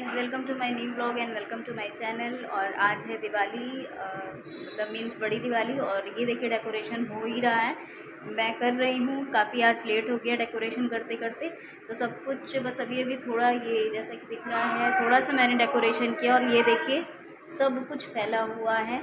friends welcome to my new blog and welcome to my channel और आज है दिवाली मतलब मीन्स बड़ी दिवाली और ये देखिए डेकोरेशन हो ही रहा है मैं कर रही हूँ काफ़ी आज लेट हो गया डेकोरेशन करते करते तो सब कुछ बस अभी अभी थोड़ा ये जैसा कि दिख रहा है थोड़ा सा मैंने डेकोरेशन किया और ये देखिए सब कुछ फैला हुआ है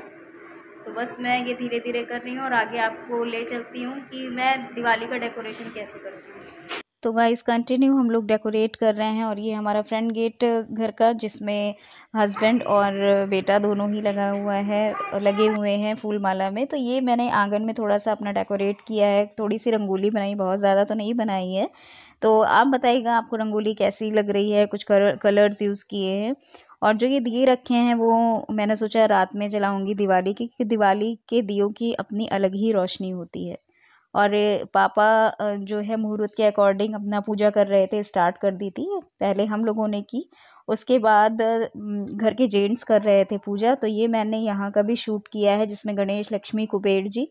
तो बस मैं ये धीरे धीरे कर रही हूँ और आगे आपको ले चलती हूँ कि मैं दिवाली का डेकोरेशन कैसे करती हूँ तो गाइस कंटिन्यू हम लोग डेकोरेट कर रहे हैं और ये हमारा फ्रंट गेट घर का जिसमें हस्बैंड और बेटा दोनों ही लगा हुआ है लगे हुए हैं फूल माला में तो ये मैंने आंगन में थोड़ा सा अपना डेकोरेट किया है थोड़ी सी रंगोली बनाई बहुत ज़्यादा तो नहीं बनाई है तो आप बताइएगा आपको रंगोली कैसी लग रही है कुछ कर, कलर्स यूज़ किए हैं और जो ये दिए रखे हैं वो मैंने सोचा रात में जलाऊंगी दिवाली की क्योंकि दिवाली के दियों की अपनी अलग ही रोशनी होती है और पापा जो है मुहूर्त के अकॉर्डिंग अपना पूजा कर रहे थे स्टार्ट कर दी थी पहले हम लोगों ने की उसके बाद घर के जेंट्स कर रहे थे पूजा तो ये मैंने यहाँ का भी शूट किया है जिसमें गणेश लक्ष्मी कुबेर जी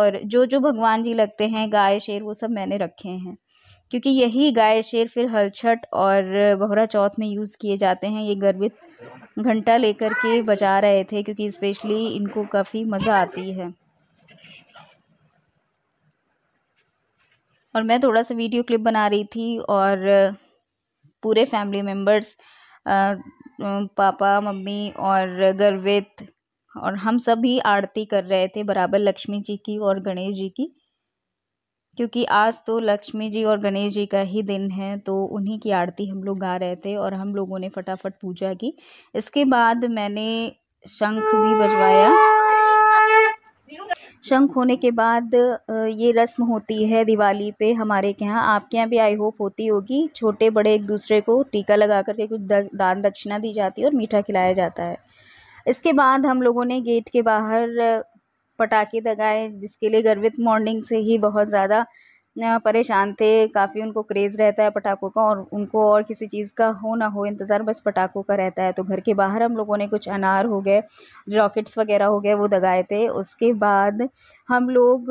और जो जो भगवान जी लगते हैं गाय शेर वो सब मैंने रखे हैं क्योंकि यही गाय शेर फिर हलछट और बहरा चौथ में यूज़ किए जाते हैं ये गर्भित घंटा लेकर के बजा रहे थे क्योंकि स्पेशली इनको काफ़ी मज़ा आती है और मैं थोड़ा सा वीडियो क्लिप बना रही थी और पूरे फैमिली मेम्बर्स पापा मम्मी और गर्वित और हम सभी आरती कर रहे थे बराबर लक्ष्मी जी की और गणेश जी की क्योंकि आज तो लक्ष्मी जी और गणेश जी का ही दिन है तो उन्हीं की आरती हम लोग गा रहे थे और हम लोगों ने फटाफट पूजा की इसके बाद मैंने शंख भी बजवाया शंख होने के बाद ये रस्म होती है दिवाली पे हमारे के यहाँ आपके यहाँ भी आई होप होती होगी छोटे बड़े एक दूसरे को टीका लगा करके कुछ दान दक्षिणा दी जाती है और मीठा खिलाया जाता है इसके बाद हम लोगों ने गेट के बाहर पटाखे दगाए जिसके लिए गर्वित मॉर्निंग से ही बहुत ज़्यादा परेशान थे काफ़ी उनको क्रेज़ रहता है पटाखों का और उनको और किसी चीज़ का हो ना हो इंतज़ार बस पटाखों का रहता है तो घर के बाहर हम लोगों ने कुछ अनार हो गए रॉकेट्स वगैरह हो गए वो दगाए थे उसके बाद हम लोग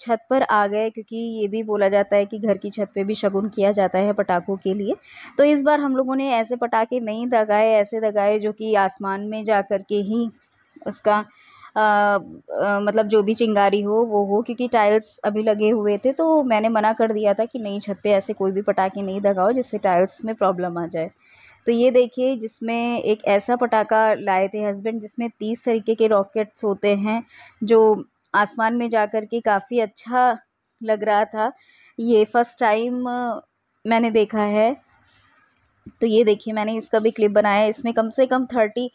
छत पर आ गए क्योंकि ये भी बोला जाता है कि घर की छत पे भी शगुन किया जाता है पटाखों के लिए तो इस बार हम लोगों ने ऐसे पटाखे नहीं दगाए ऐसे दगाए जो कि आसमान में जा कर के ही उसका मतलब जो भी चिंगारी हो वो हो क्योंकि टाइल्स अभी लगे हुए थे तो मैंने मना कर दिया था कि नहीं छत पे ऐसे कोई भी पटाखे नहीं दगाओ जिससे टाइल्स में प्रॉब्लम आ जाए तो ये देखिए जिसमें एक ऐसा पटाखा लाए थे हस्बैंड जिसमें तीस तरीके के रॉकेट्स होते हैं जो आसमान में जा कर के काफ़ी अच्छा लग रहा था ये फ़र्स्ट टाइम मैंने देखा है तो ये देखिए मैंने इसका भी क्लिप बनाया है इसमें कम से कम थर्टी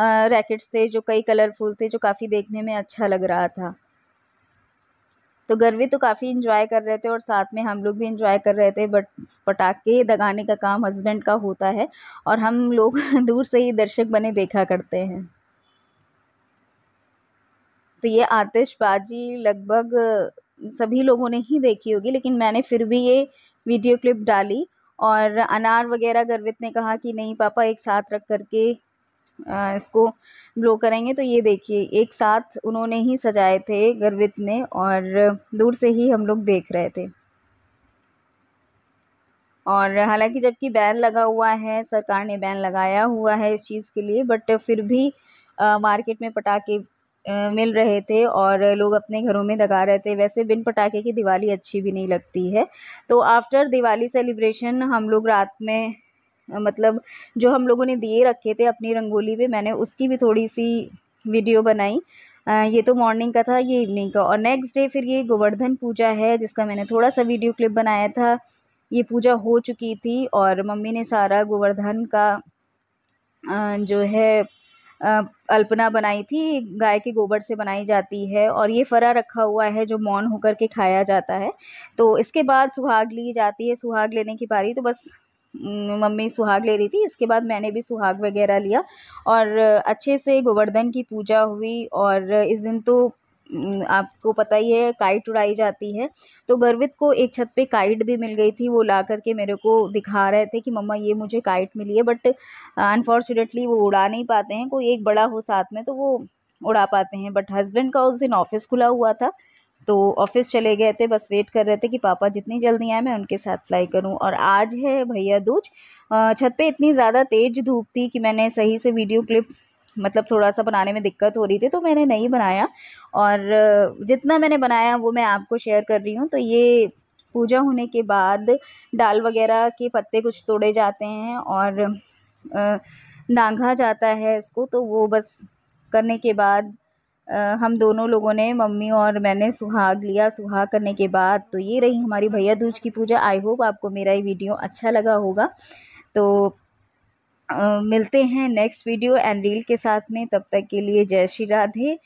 रैकेट्स थे जो कई कलरफुल थे जो काफ़ी देखने में अच्छा लग रहा था तो गर्वी तो काफ़ी इन्जॉय कर रहे थे और साथ में हम लोग भी इन्जॉय कर रहे थे बट पटाखे दगाने का काम हस्बैंड का होता है और हम लोग दूर से ही दर्शक बने देखा करते हैं तो ये आतिशबाजी लगभग सभी लोगों ने ही देखी होगी लेकिन मैंने फिर भी ये वीडियो क्लिप डाली और अनार वगैरह गर्वित ने कहा कि नहीं पापा एक साथ रख करके इसको ब्लो करेंगे तो ये देखिए एक साथ उन्होंने ही सजाए थे गर्वित ने और दूर से ही हम लोग देख रहे थे और हालांकि जबकि बैन लगा हुआ है सरकार ने बैन लगाया हुआ है इस चीज़ के लिए बट फिर भी आ, मार्केट में पटाखे मिल रहे थे और लोग अपने घरों में लगा रहे थे वैसे बिन पटाखे की दिवाली अच्छी भी नहीं लगती है तो आफ्टर दिवाली सेलिब्रेशन हम लोग रात में मतलब जो हम लोगों ने दिए रखे थे अपनी रंगोली पे मैंने उसकी भी थोड़ी सी वीडियो बनाई ये तो मॉर्निंग का था ये इवनिंग का और नेक्स्ट डे फिर ये गोवर्धन पूजा है जिसका मैंने थोड़ा सा वीडियो क्लिप बनाया था ये पूजा हो चुकी थी और मम्मी ने सारा गोवर्धन का जो है अल्पना बनाई थी गाय के गोबर से बनाई जाती है और ये फरा रखा हुआ है जो मौन होकर के खाया जाता है तो इसके बाद सुहाग ली जाती है सुहाग लेने की बारी तो बस मम्मी सुहाग ले रही थी इसके बाद मैंने भी सुहाग वगैरह लिया और अच्छे से गोवर्धन की पूजा हुई और इस दिन तो आपको पता ही है काइट उड़ाई जाती है तो गर्वित को एक छत पे काइट भी मिल गई थी वो ला करके मेरे को दिखा रहे थे कि मम्मा ये मुझे काइट मिली है बट अनफॉर्चुनेटली वो उड़ा नहीं पाते हैं कोई एक बड़ा हो साथ में तो वो उड़ा पाते हैं बट हस्बैंड का उस दिन ऑफिस खुला हुआ था तो ऑफिस चले गए थे बस वेट कर रहे थे कि पापा जितनी जल्दी आए मैं उनके साथ फ्लाई करूं और आज है भैया दूज छत पे इतनी ज़्यादा तेज़ धूप थी कि मैंने सही से वीडियो क्लिप मतलब थोड़ा सा बनाने में दिक्कत हो रही थी तो मैंने नहीं बनाया और जितना मैंने बनाया वो मैं आपको शेयर कर रही हूँ तो ये पूजा होने के बाद डाल वगैरह के पत्ते कुछ तोड़े जाते हैं और नांगा जाता है इसको तो वो बस करने के बाद हम दोनों लोगों ने मम्मी और मैंने सुहाग लिया सुहाग करने के बाद तो ये रही हमारी भैया दूज की पूजा आई होप आपको मेरा ये वीडियो अच्छा लगा होगा तो आ, मिलते हैं नेक्स्ट वीडियो एंड रील के साथ में तब तक के लिए जय श्री राधे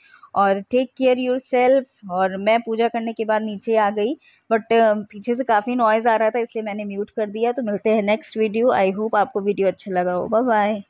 और टेक केयर योर सेल्फ और मैं पूजा करने के बाद नीचे आ गई बट पीछे से काफ़ी नॉइज़ आ रहा था इसलिए मैंने म्यूट कर दिया तो मिलते हैं नेक्स्ट वीडियो आई होप आपको वीडियो अच्छा लगा होगा बाय